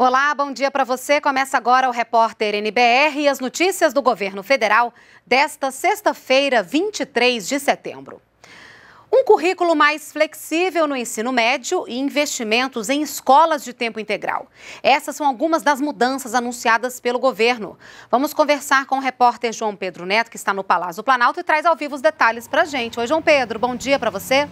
Olá, bom dia para você. Começa agora o repórter NBR e as notícias do governo federal desta sexta-feira, 23 de setembro. Um currículo mais flexível no ensino médio e investimentos em escolas de tempo integral. Essas são algumas das mudanças anunciadas pelo governo. Vamos conversar com o repórter João Pedro Neto, que está no Palácio Planalto e traz ao vivo os detalhes para a gente. Oi, João Pedro, bom dia para você.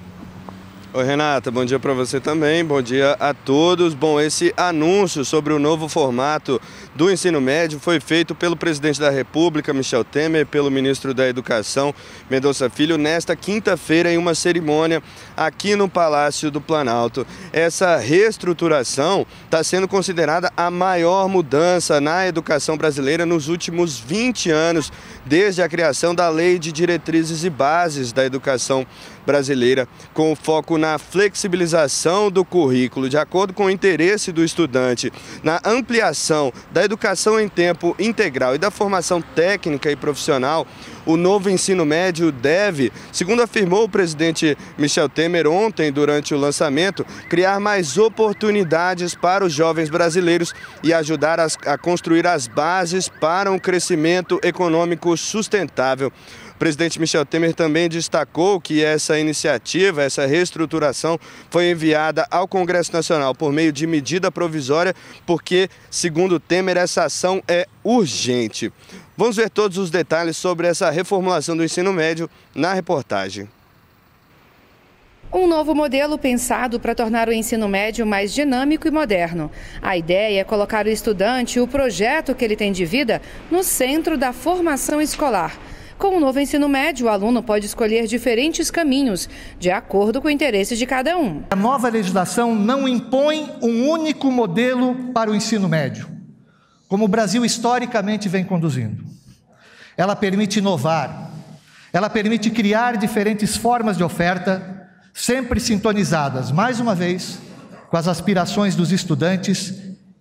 Oi, Renata, bom dia para você também, bom dia a todos. Bom, esse anúncio sobre o novo formato do ensino médio foi feito pelo presidente da República, Michel Temer, e pelo ministro da Educação, Mendonça Filho, nesta quinta-feira em uma cerimônia aqui no Palácio do Planalto. Essa reestruturação está sendo considerada a maior mudança na educação brasileira nos últimos 20 anos, desde a criação da Lei de Diretrizes e Bases da Educação Brasileira, com foco na flexibilização do currículo, de acordo com o interesse do estudante, na ampliação da educação em tempo integral e da formação técnica e profissional, o novo ensino médio deve, segundo afirmou o presidente Michel Temer ontem durante o lançamento, criar mais oportunidades para os jovens brasileiros e ajudar a, construir as bases para um crescimento econômico sustentável. O presidente Michel Temer também destacou que essa iniciativa, essa reestruturação, foi enviada ao Congresso Nacional por meio de medida provisória, porque, segundo Temer, essa ação é urgente. Vamos ver todos os detalhes sobre essa reformulação do ensino médio na reportagem. Um novo modelo pensado para tornar o ensino médio mais dinâmico e moderno. A ideia é colocar o estudante o projeto que ele tem de vida no centro da formação escolar. Com o novo ensino médio, o aluno pode escolher diferentes caminhos, de acordo com o interesse de cada um. A nova legislação não impõe um único modelo para o ensino médio, como o Brasil historicamente vem conduzindo. Ela permite inovar, ela permite criar diferentes formas de oferta, sempre sintonizadas, mais uma vez, com as aspirações dos estudantes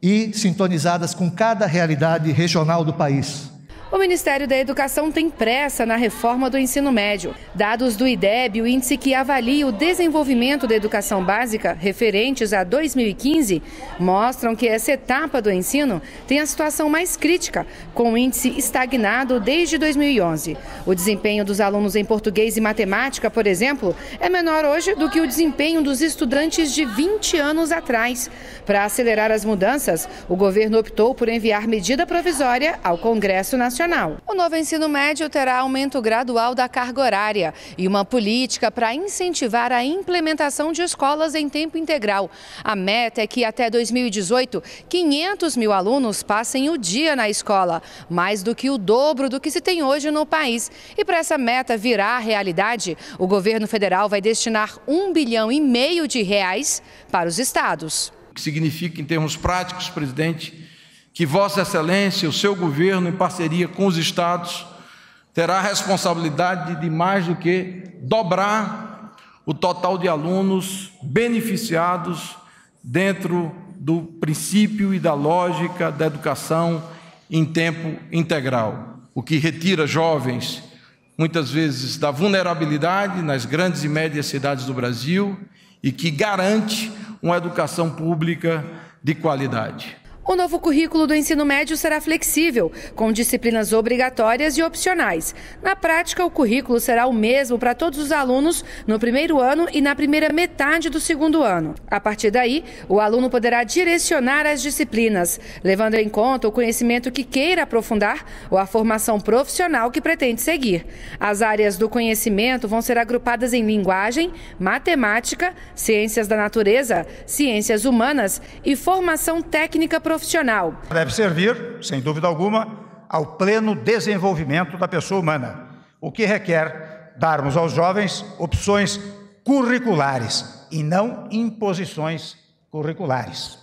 e sintonizadas com cada realidade regional do país. O Ministério da Educação tem pressa na reforma do ensino médio. Dados do IDEB, o índice que avalia o desenvolvimento da educação básica, referentes a 2015, mostram que essa etapa do ensino tem a situação mais crítica, com o índice estagnado desde 2011. O desempenho dos alunos em português e matemática, por exemplo, é menor hoje do que o desempenho dos estudantes de 20 anos atrás. Para acelerar as mudanças, o governo optou por enviar medida provisória ao Congresso Nacional Nacional. O novo ensino médio terá aumento gradual da carga horária e uma política para incentivar a implementação de escolas em tempo integral. A meta é que até 2018, 500 mil alunos passem o dia na escola, mais do que o dobro do que se tem hoje no país. E para essa meta virar realidade, o governo federal vai destinar um bilhão e meio de reais para os estados. O que significa, em termos práticos, presidente, que Vossa Excelência, o seu governo, em parceria com os estados, terá a responsabilidade de mais do que dobrar o total de alunos beneficiados dentro do princípio e da lógica da educação em tempo integral, o que retira jovens muitas vezes da vulnerabilidade nas grandes e médias cidades do Brasil e que garante uma educação pública de qualidade. O novo currículo do ensino médio será flexível, com disciplinas obrigatórias e opcionais. Na prática, o currículo será o mesmo para todos os alunos no primeiro ano e na primeira metade do segundo ano. A partir daí, o aluno poderá direcionar as disciplinas, levando em conta o conhecimento que queira aprofundar ou a formação profissional que pretende seguir. As áreas do conhecimento vão ser agrupadas em linguagem, matemática, ciências da natureza, ciências humanas e formação técnica profissional profissional. Deve servir, sem dúvida alguma, ao pleno desenvolvimento da pessoa humana, o que requer darmos aos jovens opções curriculares e não imposições curriculares.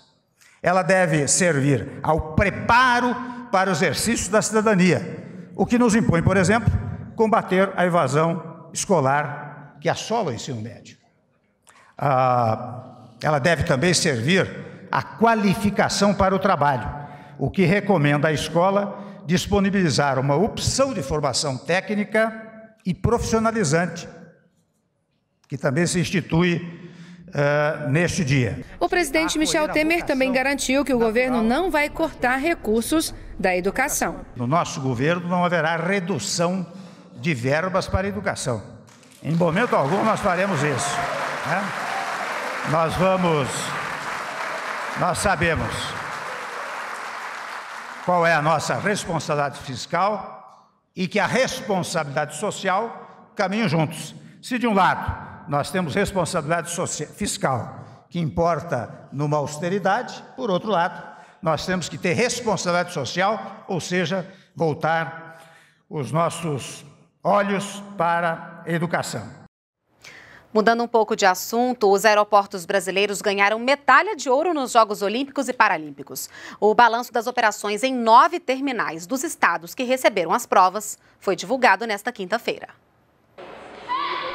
Ela deve servir ao preparo para o exercício da cidadania, o que nos impõe, por exemplo, combater a evasão escolar que assola o ensino médio. Ah, ela deve também servir a qualificação para o trabalho, o que recomenda à escola disponibilizar uma opção de formação técnica e profissionalizante, que também se institui Uh, neste dia. O presidente Michel Temer também garantiu que o governo não vai cortar recursos da educação. No nosso governo não haverá redução de verbas para a educação. Em momento algum nós faremos isso. Né? Nós vamos nós sabemos qual é a nossa responsabilidade fiscal e que a responsabilidade social caminham juntos. Se de um lado nós temos responsabilidade fiscal, que importa numa austeridade, por outro lado, nós temos que ter responsabilidade social, ou seja, voltar os nossos olhos para a educação. Mudando um pouco de assunto, os aeroportos brasileiros ganharam medalha de ouro nos Jogos Olímpicos e Paralímpicos. O balanço das operações em nove terminais dos estados que receberam as provas foi divulgado nesta quinta-feira.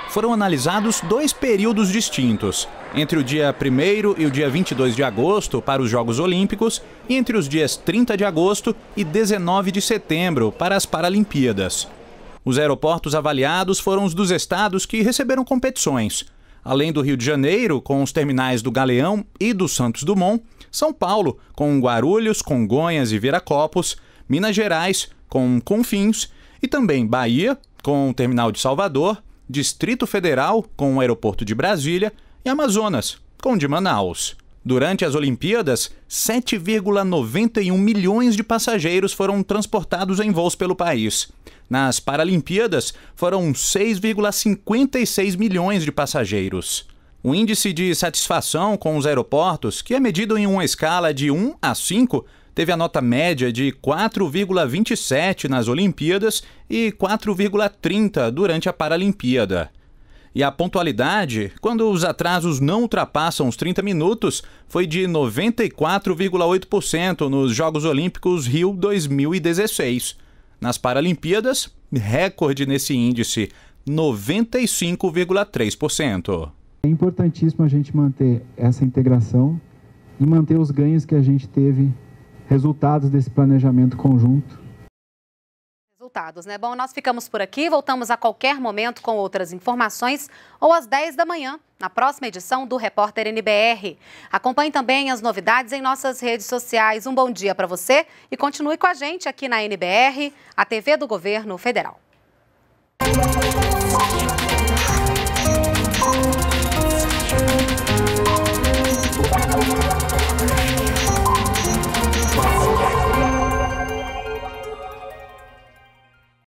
Foram analisados dois períodos distintos, entre o dia 1 e o dia 22 de agosto para os Jogos Olímpicos e entre os dias 30 de agosto e 19 de setembro para as Paralimpíadas. Os aeroportos avaliados foram os dos estados que receberam competições. Além do Rio de Janeiro, com os terminais do Galeão e do Santos Dumont, São Paulo, com Guarulhos, Congonhas e Viracopos, Minas Gerais, com Confins, e também Bahia, com o Terminal de Salvador, Distrito Federal, com o Aeroporto de Brasília, e Amazonas, com o de Manaus. Durante as Olimpíadas, 7,91 milhões de passageiros foram transportados em voos pelo país. Nas Paralimpíadas, foram 6,56 milhões de passageiros. O índice de satisfação com os aeroportos, que é medido em uma escala de 1 a 5, teve a nota média de 4,27 nas Olimpíadas e 4,30 durante a Paralimpíada. E a pontualidade, quando os atrasos não ultrapassam os 30 minutos, foi de 94,8% nos Jogos Olímpicos Rio 2016. Nas Paralimpíadas, recorde nesse índice, 95,3%. É importantíssimo a gente manter essa integração e manter os ganhos que a gente teve, resultados desse planejamento conjunto resultados, né? Bom, nós ficamos por aqui, voltamos a qualquer momento com outras informações ou às 10 da manhã, na próxima edição do Repórter NBR. Acompanhe também as novidades em nossas redes sociais. Um bom dia para você e continue com a gente aqui na NBR, a TV do Governo Federal.